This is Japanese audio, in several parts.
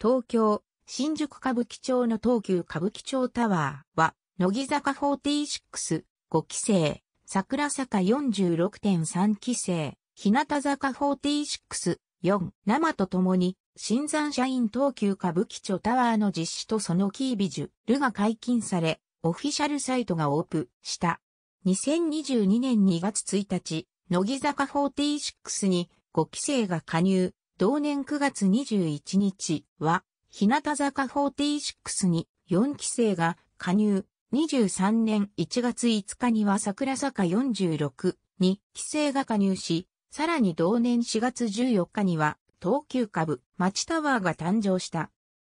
東京、新宿歌舞伎町の東急歌舞伎町タワーは、乃木坂46、5期生、桜坂46.3期生、日向坂46、4、生と共に、新山社員東急歌舞伎町タワーの実施とそのキービジュ、ルが解禁され、オフィシャルサイトがオープンした。2022年2月1日、乃木坂46に5期生が加入、同年9月21日は、日向坂46に4期生が加入。23年1月5日には桜坂46に期生が加入し、さらに同年4月14日には東急株町タワーが誕生した。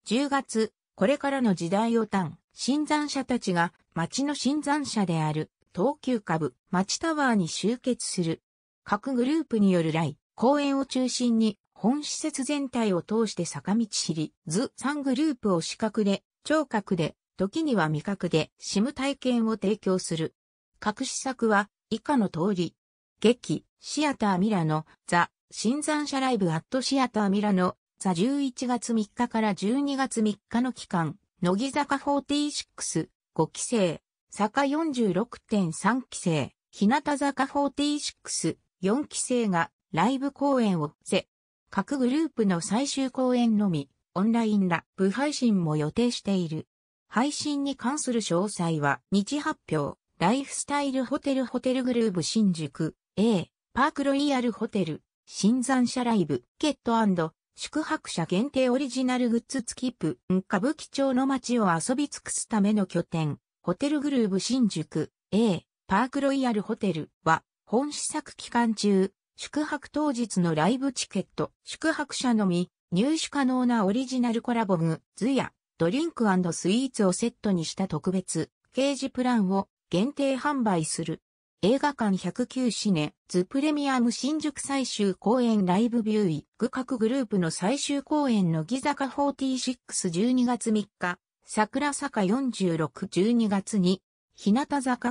10月、これからの時代を担、新山者たちが町の新山者である東急株町タワーに集結する。各グループによる来、公演を中心に本施設全体を通して坂道知り、図3グループを視覚で、聴覚で、時には味覚で、シム体験を提供する。各施策は、以下の通り。劇、シアターミラノ、ザ、新山社ライブアットシアターミラノ、ザ11月3日から12月3日の期間、乃木坂46、5期生、坂46.3期生、日向坂46、4期生がライブ公演をせ、各グループの最終公演のみ、オンラインラブ配信も予定している。配信に関する詳細は、日発表、ライフスタイルホテルホテルグルーブ新宿、A、パークロイヤルホテル、新山社ライブ、ケット宿泊者限定オリジナルグッズ付きプ、歌舞伎町の街を遊び尽くすための拠点、ホテルグルーブ新宿、A、パークロイヤルホテルは、本試作期間中、宿泊当日のライブチケット、宿泊者のみ、入手可能なオリジナルコラボグ、図や、ドリンクスイーツをセットにした特別、掲示プランを限定販売する。映画館109シネ、ズプレミアム新宿最終公演ライブビューイ、グ各グループの最終公演のギザカ46、12月3日、桜坂46、12月に、日向坂46、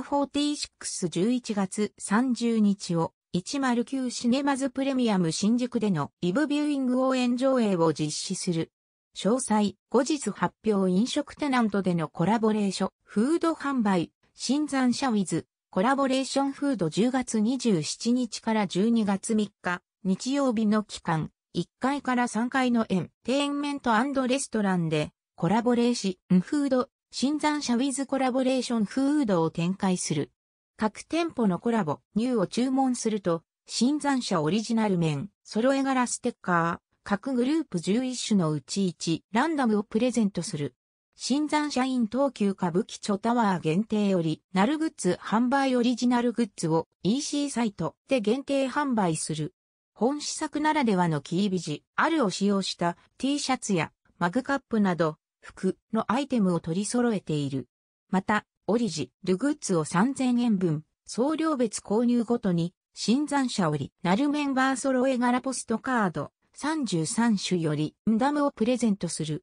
11月30日を、109シネマズプレミアム新宿でのイブビューイング応援上映を実施する。詳細、後日発表飲食テナントでのコラボレーション、フード販売、新山社ウィズ、コラボレーションフード10月27日から12月3日、日曜日の期間、1階から3階のエンテインメントレストランで、コラボレーションフード、新山社ウィズコラボレーションフードを展開する。各店舗のコラボ、ニューを注文すると、新山社オリジナル面、揃え柄ステッカー、各グループ11種のうち1、ランダムをプレゼントする。新山社員東急歌舞伎町タワー限定より、なるグッズ販売オリジナルグッズを EC サイトで限定販売する。本試作ならではのキービジ、あるを使用した T シャツやマグカップなど、服のアイテムを取り揃えている。また、オリジ、ルグッズを3000円分、送料別購入ごとに、新山社折り、ナルメンバー揃え柄ポストカード、33種より、ンダムをプレゼントする。